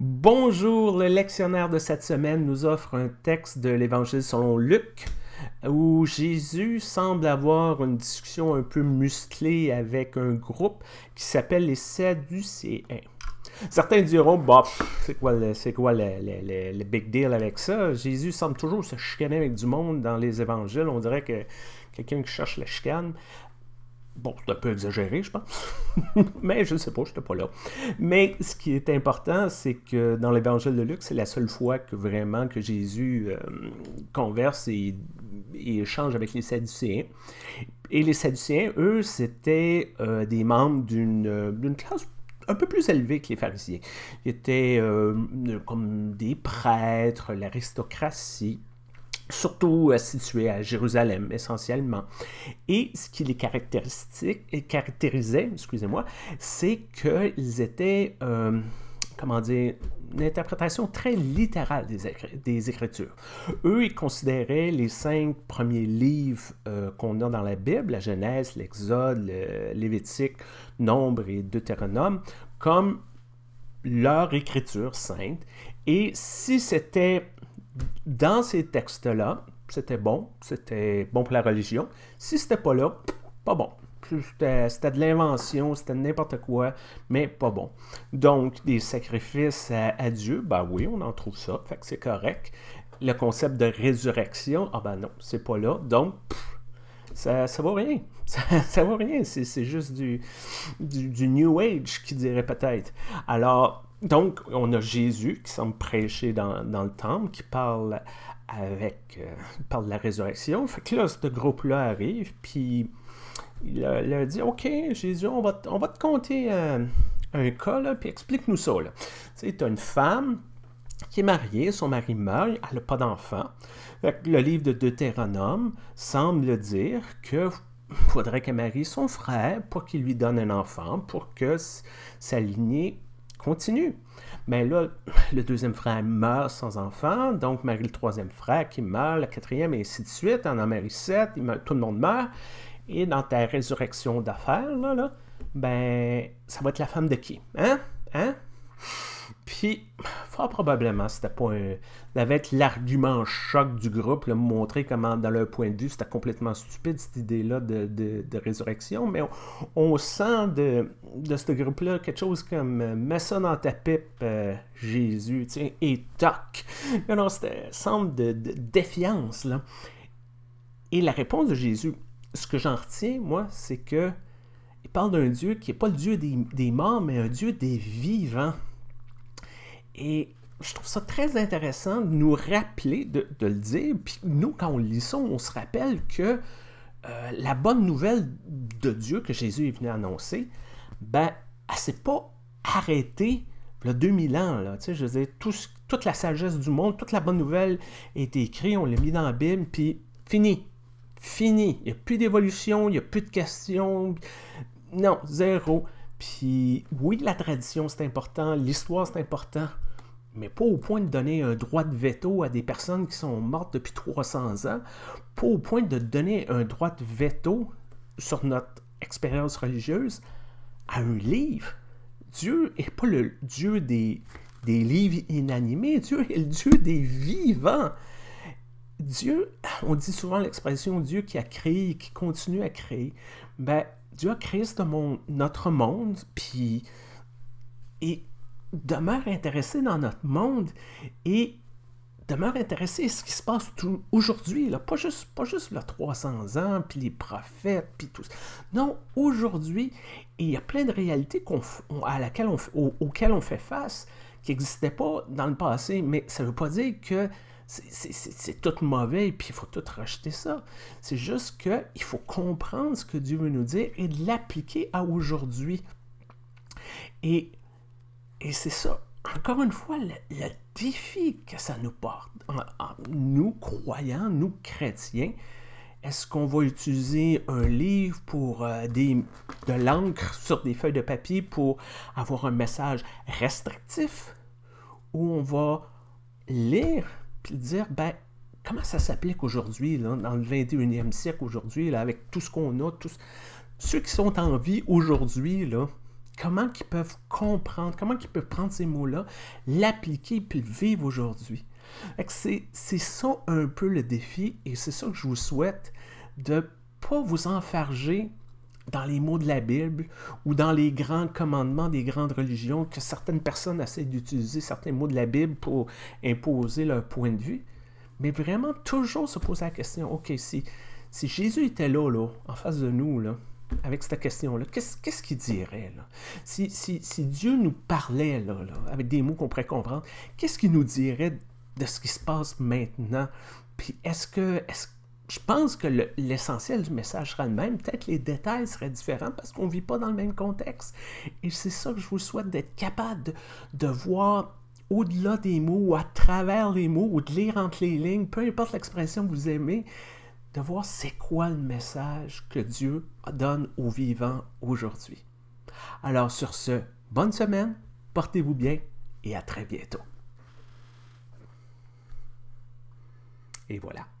Bonjour, le lectionnaire de cette semaine nous offre un texte de l'Évangile selon Luc où Jésus semble avoir une discussion un peu musclée avec un groupe qui s'appelle les Sadducéens. Certains diront, bah, c'est quoi, le, c'est quoi le, big deal avec ça? Jésus semble toujours se chicaner avec du monde dans les évangiles. On dirait que quelqu'un qui cherche la chicane. Bon, c'est un peu exagéré, je pense. Mais je ne sais pas, je n'étais pas là. Mais ce qui est important, c'est que dans l'Évangile de Luc, c'est la seule fois que vraiment que Jésus euh, converse et, échange avec les Sadducéens. Et les Sadducéens, eux, c'était euh, des membres euh, d'une classe un peu plus élevée que les pharisiens. Ils étaient comme des prêtres, l'aristocratie surtout euh, situés à Jérusalem essentiellement. Et ce qui les caractérisait, excusez-moi, c'est qu'ils étaient, euh, comment dire, une interprétation très littérale des, Écritures. Eux, ils considéraient les cinq premiers livres euh, qu'on a dans la Bible, la Genèse, l'Exode, le Lévitique, Nombre et Deutéronome, comme leur écriture sainte. Et si c'était dans ces textes-là, c'était bon, c'était bon pour la religion. Si c'était pas là, pas bon. C'était de l'invention, c'était n'importe quoi, mais pas bon. Donc, des sacrifices à, Dieu, ben oui, on en trouve ça, fait que c'est correct. Le concept de résurrection, ah ben non, c'est pas là, donc ça, ça vaut rien. Ça, vaut rien, c'est juste du, du New Age qui dirait peut-être. Alors, donc, on a Jésus qui semble prêcher dans, le temple, qui parle avec euh, parle de la résurrection. Fait que là, ce groupe-là arrive, puis il leur dit Ok, Jésus, on va, on va te compter euh, un cas, puis explique-nous ça. Tu sais, une femme qui est mariée, son mari meurt, elle n'a pas d'enfant. Le livre de Deutéronome semble dire que faudrait qu'elle marie son frère pour qu'il lui donne un enfant, pour que sa lignée continue. Mais là, le deuxième frère meurt sans enfant, donc marie le troisième frère qui meurt, le quatrième, et ainsi de suite, en en marie sept, tout le monde meurt. Et dans ta résurrection d'affaires, là, là, ben, ça va être la femme de qui? Hein? Hein? Puis, fort probablement, c'était pas un... Ça devait être l'argument choc du groupe, le montrer comment, dans leur point de vue, c'était complètement stupide, cette idée-là de, résurrection. Mais on, sent de, de ce groupe-là quelque chose comme euh, « Mets ça dans ta pipe, euh, Jésus, Jésus », et « Toc ». non, c'était semble de, de défiance, là. Et la réponse de Jésus, ce que j'en retiens, moi, c'est que parle d'un Dieu qui n'est pas le Dieu des, des morts, mais un Dieu des vivants. Et je trouve ça très intéressant de nous rappeler, de, le dire. Puis nous, quand on lit ça, on se rappelle que euh, la bonne nouvelle de Dieu que Jésus est venu annoncer, ben, elle ne s'est pas arrêtée le 2000 ans. Là, tu sais, je veux dire, toute la sagesse du monde, toute la bonne nouvelle a été écrite, on l'a mis dans la Bible, puis fini. Fini. Il n'y a plus d'évolution, il n'y a plus de questions. Non, zéro. Puis oui, la tradition, c'est important, l'histoire, c'est important, mais pas au point de donner un droit de veto à des personnes qui sont mortes depuis 300 ans, pas au point de donner un droit de veto sur notre expérience religieuse à un livre. Dieu n'est pas le Dieu des, des livres inanimés, Dieu est le Dieu des vivants. Dieu, on dit souvent l'expression Dieu qui a créé, qui continue à créer. Ben, Dieu a créé notre monde, puis et demeure intéressé dans notre monde et demeure intéressé à ce qui se passe aujourd'hui, pas juste, pas juste le 300 ans, puis les prophètes, puis tout Non, aujourd'hui, il y a plein de réalités à laquelle on, auxquelles on fait face qui n'existaient pas dans le passé, mais ça ne veut pas dire que c'est tout mauvais puis il faut tout rejeter ça. C'est juste qu'il faut comprendre ce que Dieu veut nous dire et de l'appliquer à aujourd'hui. Et et c'est ça, encore une fois, le, défi que ça nous porte, nous croyants, nous chrétiens, est-ce qu'on va utiliser un livre pour euh, des, de l'encre sur des feuilles de papier pour avoir un message restrictif ou on va lire et dire ben comment ça s'applique aujourd'hui dans le 21e siècle aujourd'hui avec tout ce qu'on a tous ceux qui sont en vie aujourd'hui là comment qu'ils peuvent comprendre, comment ils peuvent prendre ces mots-là, l'appliquer puis vivre aujourd'hui. C'est ça un peu le défi et c'est ça que je vous souhaite de ne pas vous enfarger dans les mots de la Bible ou dans les grands commandements des grandes religions que certaines personnes essaient d'utiliser certains mots de la Bible pour imposer leur point de vue, mais vraiment toujours se poser la question, OK, si, si Jésus était là, là, en face de nous, là, avec cette question-là, qu'est-ce qu'il dirait? Là? Si, Dieu nous parlait, là, avec des mots qu'on pourrait comprendre, qu'est-ce qu'il nous dirait de ce qui se passe maintenant? Puis est-ce que, est -ce, je pense que l'essentiel du message sera le même, peut-être les détails seraient différents parce qu'on ne vit pas dans le même contexte. Et c'est ça que je vous souhaite d'être capable de, de voir au-delà des mots ou à travers les mots ou de lire entre les lignes, peu importe l'expression que vous aimez, de voir c'est quoi le message que Dieu donne aux vivants aujourd'hui. Alors sur ce, bonne semaine, portez-vous bien et à très bientôt. Et voilà.